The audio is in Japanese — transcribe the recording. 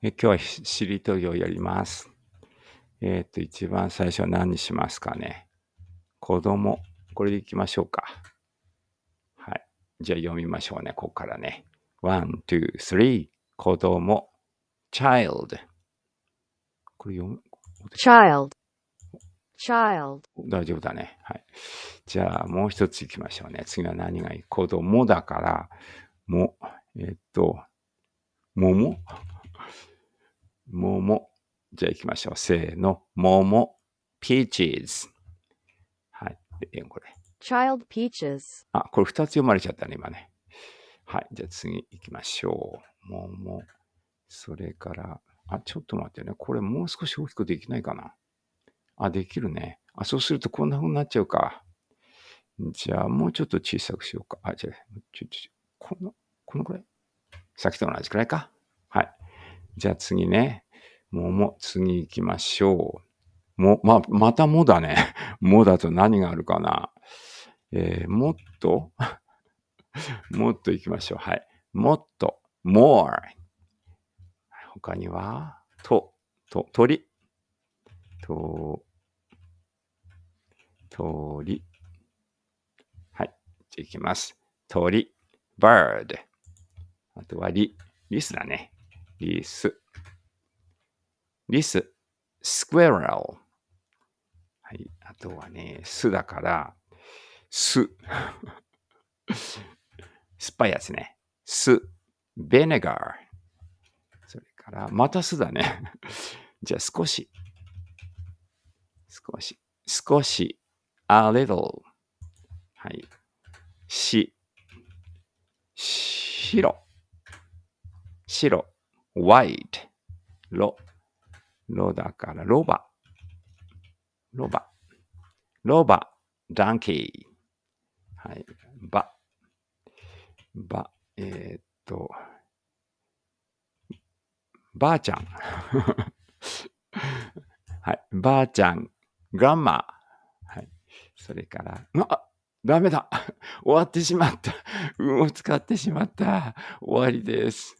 え今日はしりとりをやります。えっ、ー、と、一番最初は何にしますかね。子供。これでいきましょうか。はい。じゃあ読みましょうね。ここからね。one, two, three. 子供。child. これ読む。child. child. 大丈夫だね。はい。じゃあもう一ついきましょうね。次は何がいい子供だから、も、えっ、ー、と、桃桃。じゃあ行きましょう。せーの。桃。peaches。はい。英語で。child peaches。あ、これ2つ読まれちゃったね、今ね。はい。じゃあ次行きましょう。桃。それから、あ、ちょっと待ってね。これもう少し大きくできないかな。あ、できるね。あ、そうするとこんな風になっちゃうか。じゃあもうちょっと小さくしようか。あ、じゃあ、ちょ、ちょ、この、このくらいさっきと同じくらいか。はい。じゃあ次ね。もも、次行きましょう。も、ま、またもだね。もだと何があるかな。えー、もっと もっと行きましょう。はい。もっと、more。他には、と、と、鳥。と、鳥。はい。じゃあ行きます。鳥、bird。あとは、り、リスだね。リス。リス。スクエ i r r はい。あとはね、すだから、す。酸 っぱいやつね。す。ベネガー。それから、またすだね。じゃあ少し。少し。少し。a little。はい。し。白。白。wide. ロ。ロだから、ロバ。ロバ。ロバ、ダンキー。はい。バ。バ。えー、っと、ばあちゃん。はい。ばあちゃん、グランマー。はい。それから、あダメだ終わってしまった運を 使ってしまった終わりです。